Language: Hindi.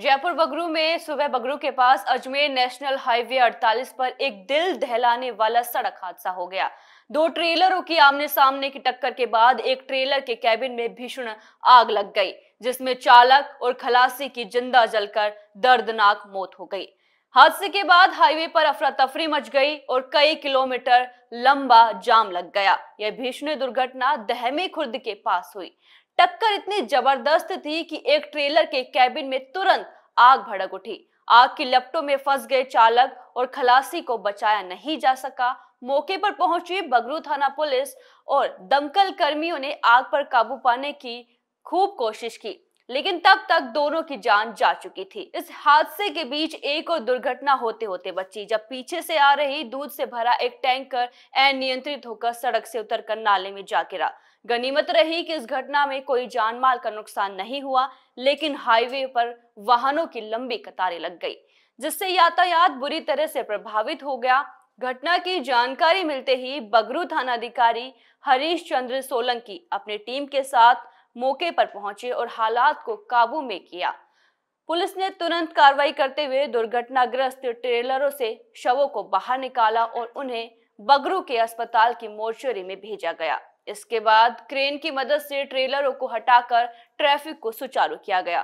जयपुर बगरू में सुबह बगरू के पास अजमेर नेशनल हाईवे 48 पर एक दिल दहलाने वाला सड़क हादसा हो गया दो ट्रेलरों की आमने सामने की टक्कर के बाद एक ट्रेलर के कैबिन में भीषण आग लग गई जिसमें चालक और खलासी की जिंदा जलकर दर्दनाक मौत हो गई हादसे के बाद हाईवे पर अफरा तफरी मच गई और कई किलोमीटर लंबा जाम लग गया यह भीषण दुर्घटना दहमी खुर्द के पास हुई टक्कर इतनी जबरदस्त थी कि एक ट्रेलर के कैबिन में तुरंत आग भड़क उठी आग की लपटों में फंस गए चालक और खलासी को बचाया नहीं जा सका मौके पर पहुंची बगरू थाना पुलिस और दमकल कर्मियों ने आग पर काबू पाने की खूब कोशिश की लेकिन तब तक दोनों की जान जा चुकी थी इस हादसे के बीच एक और दुर्घटना होते होते बची जब पीछे से आ रही दूध से भरा एक टैंकर अनियंत्रित होकर सड़क से उतरकर नाले में जा गिरा गनीमत रही कि इस घटना में कोई जान माल का नुकसान नहीं हुआ लेकिन हाईवे पर वाहनों की लंबी कतारें लग गई जिससे यातायात बुरी तरह से प्रभावित हो गया घटना की जानकारी मिलते ही बगरू थाना अधिकारी हरीश चंद्र सोलंकी अपनी टीम के साथ मौके पर पहुंचे और हालात को काबू में किया पुलिस ने तुरंत कार्रवाई करते हुए दुर्घटनाग्रस्त ट्रेलरों से शवों को बाहर निकाला और उन्हें बगरू के अस्पताल की मोर्चरी में भेजा गया इसके बाद क्रेन की मदद से ट्रेलरों को हटाकर ट्रैफिक को सुचारू किया गया